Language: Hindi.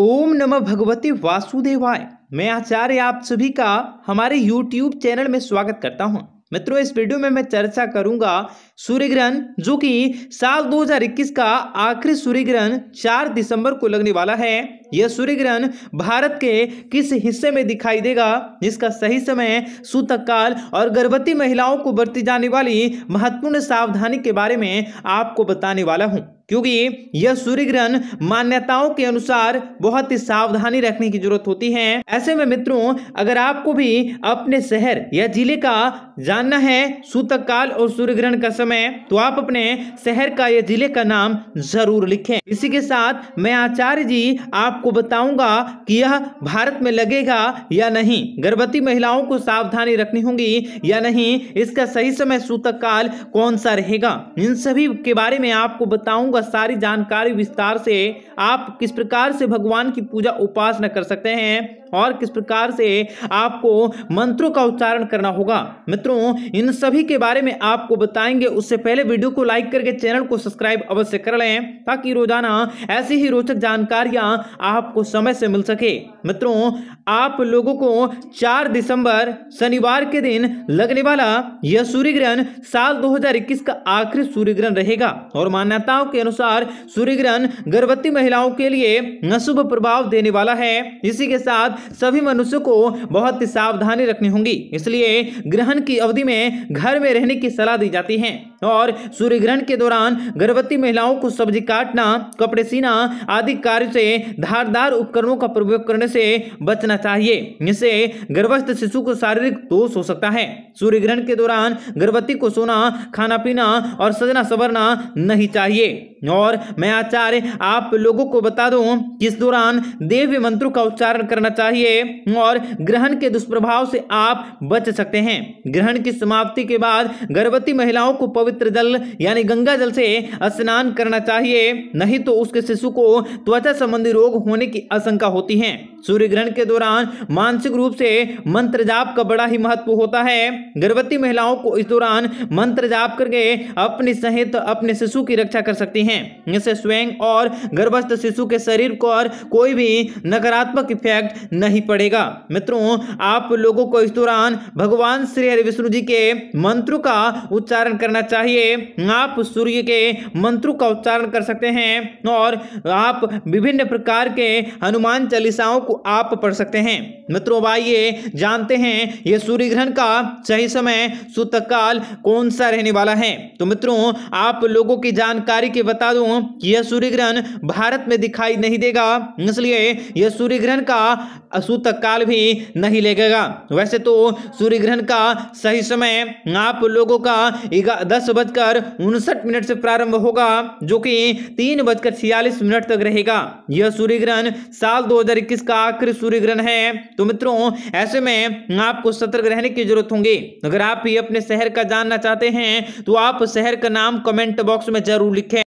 ओम नमः भगवते वासुदेवाय मैं आचार्य आप सभी का हमारे YouTube चैनल में स्वागत करता हूं मित्रों इस वीडियो में मैं चर्चा करूंगा सूर्य ग्रहण जो कि साल 2021 का आखिरी सूर्य ग्रहण 4 दिसंबर को लगने वाला है यह सूर्य ग्रहण भारत के किस हिस्से में दिखाई देगा जिसका सही समय सूतकाल और गर्भवती महिलाओं को बरती जाने वाली महत्वपूर्ण सावधानी के बारे में आपको बताने वाला हूँ क्योंकि यह सूर्य ग्रहण मान्यताओं के अनुसार बहुत ही सावधानी रखने की जरूरत होती है ऐसे में मित्रों अगर आपको भी अपने शहर या जिले का जानना है सूतक काल और सूर्य ग्रहण का समय तो आप अपने शहर का या जिले का नाम जरूर लिखें इसी के साथ मैं आचार्य जी आपको बताऊंगा कि यह भारत में लगेगा या नहीं गर्भवती महिलाओं को सावधानी रखनी होगी या नहीं इसका सही समय सूतक काल कौन सा रहेगा इन सभी के बारे में आपको बताऊंगा वह सारी जानकारी विस्तार से आप किस प्रकार से भगवान की पूजा उपासना कर सकते हैं और किस प्रकार से आपको मंत्रों का उच्चारण करना होगा मित्रों इन सभी के बारे में आपको बताएंगे उससे पहले वीडियो को लाइक करके चैनल को सब्सक्राइब अवश्य कर लें ताकि रोजाना ऐसी ही रोचक जानकारियां आपको समय से मिल सके मित्रों आप लोगों को 4 दिसंबर शनिवार के दिन लगने वाला यह सूर्य ग्रहण साल दो का आखिरी सूर्य ग्रहण रहेगा और मान्यताओं के अनुसार सूर्य ग्रहण गर्भवती महिलाओं के लिए अशुभ प्रभाव देने वाला है इसी के साथ सभी मनुष्य को बहुत सावधानी रखनी होगी इसलिए ग्रहण की अवधि में घर में रहने की सलाह दी जाती है और सूर्य ग्रहण के दौरान गर्भवती महिलाओं को सब्जी काटना कपड़े सीना आदि कार्य से धारदार उपकरणों का प्रयोग करने से बचना चाहिए इससे गर्भस्थ शिशु को शारीरिक दोष हो सकता है सूर्य ग्रहण के दौरान गर्भवती को सोना खाना पीना और सजना सवरना नहीं चाहिए और मैं आचार्य आप लोगों को बता दूं कि इस दौरान देव्य मंत्रों का उच्चारण करना चाहिए और ग्रहण के दुष्प्रभाव से आप बच सकते हैं ग्रहण की समाप्ति के बाद गर्भवती महिलाओं को पवित्र पवित्र जल यानी गंगा जल से स्नान करना चाहिए नहीं तो उसके शिशु को त्वचा संबंधी रोग होने की आशंका होती है सूर्य ग्रहण के दौरान मानसिक रूप से मंत्र जाप का बड़ा ही महत्व होता है गर्भवती महिलाओं को इस दौरान मंत्र जाप करके अपने सहित अपने शिशु की रक्षा कर सकती हैं इससे स्वयं और गर्भस्थ शिशु के शरीर को और कोई भी नकारात्मक इफेक्ट नहीं पड़ेगा मित्रों आप लोगों को इस दौरान भगवान श्री हरि विष्णु जी के मंत्रों का उच्चारण करना चाहिए चाहिए आप सूर्य के मंत्रों का उच्चारण कर सकते हैं और आप विभिन्न प्रकार के हनुमान चालीसाओं को आप पढ़ सकते हैं मित्रों भाई ये जानते हैं ये सूर्य ग्रहण का सही समय सुतकाल कौन सा रहने वाला है तो मित्रों आप लोगों की जानकारी के बता दूं कि यह सूर्य ग्रहण भारत में दिखाई नहीं देगा इसलिए यह सूर्य ग्रहण का सुतकाल भी नहीं लगेगा वैसे तो सूर्य ग्रहण का सही समय आप लोगों का दस दस बजकर उनसठ मिनट से प्रारंभ होगा जो कि तीन बजकर छियालीस मिनट तक रहेगा यह सूर्य ग्रहण साल 2021 का आखिरी सूर्य ग्रहण है तो मित्रों ऐसे में आपको सतर्क रहने की जरूरत होंगी अगर आप ये अपने शहर का जानना चाहते हैं तो आप शहर का नाम कमेंट बॉक्स में जरूर लिखें